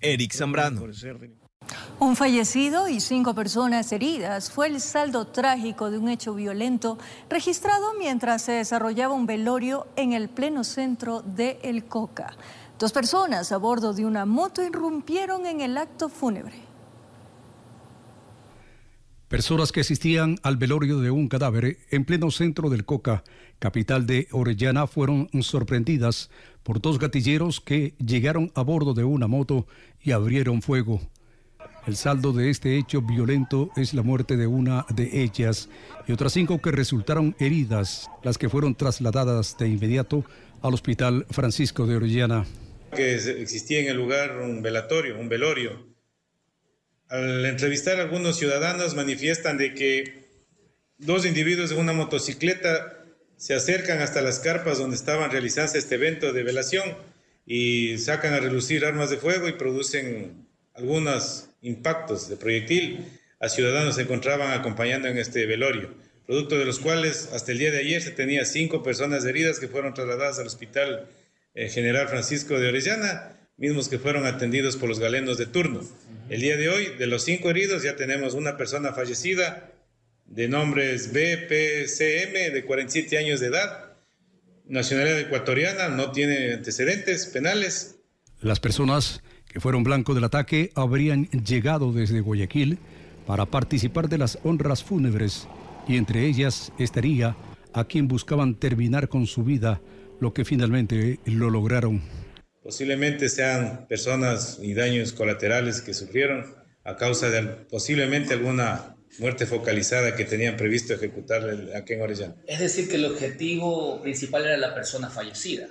Eric Zambrano. Un fallecido y cinco personas heridas fue el saldo trágico de un hecho violento registrado mientras se desarrollaba un velorio en el pleno centro de El Coca. Dos personas a bordo de una moto irrumpieron en el acto fúnebre. Personas que asistían al velorio de un cadáver en pleno centro del Coca, capital de Orellana, fueron sorprendidas por dos gatilleros que llegaron a bordo de una moto y abrieron fuego. El saldo de este hecho violento es la muerte de una de ellas y otras cinco que resultaron heridas, las que fueron trasladadas de inmediato al Hospital Francisco de Orellana. Que existía en el lugar un velatorio, un velorio. Al entrevistar a algunos ciudadanos manifiestan de que dos individuos de una motocicleta se acercan hasta las carpas donde estaban realizándose este evento de velación y sacan a relucir armas de fuego y producen algunos impactos de proyectil a ciudadanos se encontraban acompañando en este velorio, producto de los cuales hasta el día de ayer se tenía cinco personas heridas que fueron trasladadas al Hospital eh, General Francisco de Orellana, mismos que fueron atendidos por los galenos de turno. El día de hoy, de los cinco heridos, ya tenemos una persona fallecida, de nombres BPCM, de 47 años de edad, nacionalidad ecuatoriana, no tiene antecedentes penales. Las personas que fueron blanco del ataque habrían llegado desde Guayaquil para participar de las honras fúnebres y entre ellas estaría a quien buscaban terminar con su vida, lo que finalmente lo lograron. Posiblemente sean personas y daños colaterales que sufrieron a causa de posiblemente alguna muerte focalizada que tenían previsto ejecutar aquí en Orellana. Es decir, que el objetivo principal era la persona fallecida.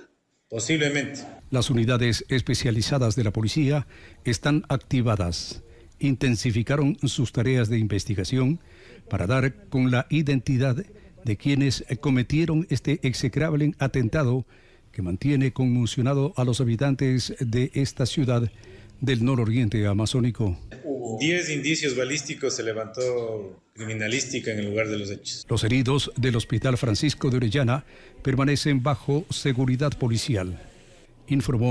Posiblemente. Las unidades especializadas de la policía están activadas. Intensificaron sus tareas de investigación para dar con la identidad de quienes cometieron este execrable atentado que mantiene conmocionado a los habitantes de esta ciudad del nororiente amazónico. 10 Diez indicios balísticos se levantó criminalística en el lugar de los hechos. Los heridos del Hospital Francisco de Orellana permanecen bajo seguridad policial, informó.